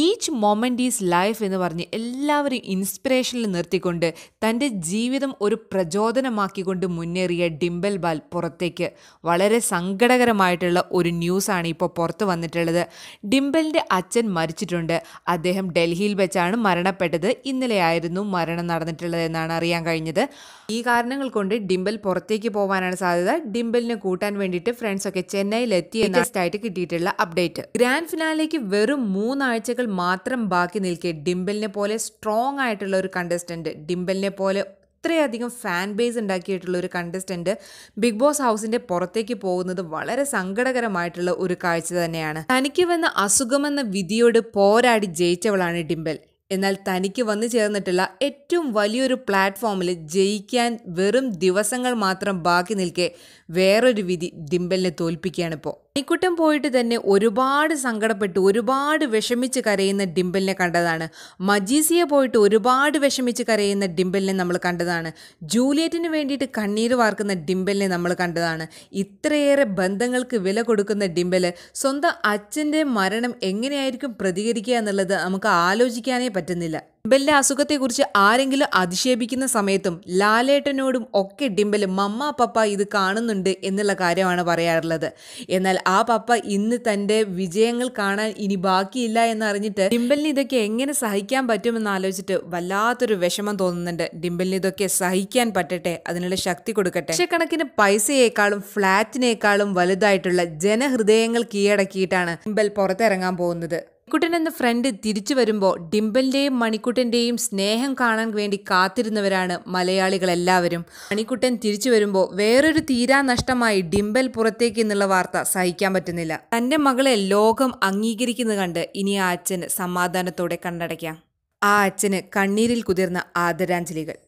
each moment is life എന്ന് പറഞ്ഞ് എല്ലാവരെയും ഇൻസ്പിറേഷനിൽ നിർത്തിക്കൊണ്ട് തൻ്റെ ജീവിതം ഒരു പ്രചോദനമാക്കിക്കൊണ്ട് മുന്നേറിയ ഡിംബൽ ബാൽ പുറത്തേക്ക് വളരെ സങ്കടകരമായിട്ടുള്ള ഒരു ന്യൂസാണ് ഇപ്പോൾ പുറത്ത് വന്നിട്ടുള്ളത് ഡിംബലിൻ്റെ അച്ഛൻ മരിച്ചിട്ടുണ്ട് അദ്ദേഹം ഡൽഹിയിൽ വെച്ചാണ് മരണപ്പെട്ടത് ഇന്നലെയായിരുന്നു മരണം നടന്നിട്ടുള്ളത് എന്നാണ് അറിയാൻ കഴിഞ്ഞത് ഈ കാരണങ്ങൾ കൊണ്ട് ഡിംബൽ പുറത്തേക്ക് പോകാനാണ് സാധ്യത ഡിംബലിനെ കൂട്ടാൻ വേണ്ടിയിട്ട് ഫ്രണ്ട്സൊക്കെ ചെന്നൈയിൽ എത്തി എന്നായിട്ട് കിട്ടിയിട്ടുള്ള അപ്ഡേറ്റ് ഗ്രാൻഡ് ഫിനാലേക്ക് വെറും മൂന്നാഴ്ചകൾ മാത്രം ബാക്കി നിൽക്കെ ഡിംബലിനെ പോലെ സ്ട്രോങ് ആയിട്ടുള്ള ഒരു കണ്ടസ്റ്റൻറ്റ് ഡിംബലിനെ പോലെ ഇത്രയധികം ഫാൻ ബേസ് ഉണ്ടാക്കിയിട്ടുള്ള ഒരു കണ്ടസ്റ്റൻറ്റ് ബിഗ് ബോസ് ഹൗസിന്റെ പുറത്തേക്ക് പോകുന്നത് വളരെ സങ്കടകരമായിട്ടുള്ള ഒരു കാഴ്ച തന്നെയാണ് തനിക്ക് വന്ന അസുഖമെന്ന വിധിയോട് പോരാടി ജയിച്ചവളാണ് ഡിംബൽ എന്നാൽ തനിക്ക് വന്നു ചേർന്നിട്ടുള്ള ഏറ്റവും വലിയൊരു പ്ലാറ്റ്ഫോമിൽ ജയിക്കാൻ വെറും ദിവസങ്ങൾ മാത്രം ബാക്കി നിൽക്കെ വേറൊരു വിധി ഡിംബലിനെ തോൽപ്പിക്കുകയാണിപ്പോൾ മണിക്കുട്ടൻ പോയിട്ട് തന്നെ ഒരുപാട് സങ്കടപ്പെട്ട് ഒരുപാട് വിഷമിച്ച് കരയുന്ന ഡിംപിളിനെ കണ്ടതാണ് മജീസിയെ പോയിട്ട് ഒരുപാട് വിഷമിച്ച് കരയുന്ന ഡിംപിളിനെ നമ്മൾ കണ്ടതാണ് ജൂലിയറ്റിന് വേണ്ടിയിട്ട് കണ്ണീർ വാർക്കുന്ന ഡിംപിളിനെ നമ്മൾ കണ്ടതാണ് ഇത്രയേറെ ബന്ധങ്ങൾക്ക് വില കൊടുക്കുന്ന ഡിംപിൾ സ്വന്തം അച്ഛൻ്റെ മരണം എങ്ങനെയായിരിക്കും പ്രതികരിക്കുക എന്നുള്ളത് നമുക്ക് ആലോചിക്കാനേ പറ്റുന്നില്ല ഡിംബലിന്റെ അസുഖത്തെക്കുറിച്ച് ആരെങ്കിലും അധിക്ഷേപിക്കുന്ന സമയത്തും ലാലേട്ടനോടും ഒക്കെ ഡിംബൽ മമ്മ പപ്പ ഇത് കാണുന്നുണ്ട് എന്നുള്ള കാര്യമാണ് പറയാറുള്ളത് എന്നാൽ ആ പപ്പ ഇന്ന് തന്റെ വിജയങ്ങൾ കാണാൻ ഇനി ബാക്കിയില്ല എന്നറിഞ്ഞിട്ട് ഡിംബലിന് ഇതൊക്കെ എങ്ങനെ സഹിക്കാൻ പറ്റുമെന്ന് ആലോചിച്ചിട്ട് വല്ലാത്തൊരു വിഷമം തോന്നുന്നുണ്ട് ഡിംബലിന് ഇതൊക്കെ സഹിക്കാൻ പറ്റട്ടെ അതിനുള്ള ശക്തി കൊടുക്കട്ടെ ലക്ഷക്കണക്കിന് പൈസയേക്കാളും ഫ്ളാറ്റിനേക്കാളും വലുതായിട്ടുള്ള ജനഹൃദയങ്ങൾ കീഴടക്കിയിട്ടാണ് ഡിംബൽ പുറത്തിറങ്ങാൻ പോകുന്നത് മണിക്കുട്ടൻ എന്ന ഫ്രണ്ട് തിരിച്ചു വരുമ്പോൾ ഡിംബലിന്റെയും മണിക്കുട്ടന്റെയും സ്നേഹം കാണാൻ വേണ്ടി കാത്തിരുന്നവരാണ് മലയാളികളെല്ലാവരും മണിക്കുട്ടൻ തിരിച്ചു വരുമ്പോൾ വേറൊരു തീരാ നഷ്ടമായി ഡിംബൽ പുറത്തേക്ക് എന്നുള്ള വാർത്ത സഹിക്കാൻ പറ്റുന്നില്ല തന്റെ മകളെ ലോകം അംഗീകരിക്കുന്നത് കണ്ട് ഇനി ആ അച്ഛന് സമാധാനത്തോടെ കണ്ണടയ്ക്കാം ആ അച്ഛന് കണ്ണീരിൽ കുതിർന്ന ആദരാഞ്ജലികൾ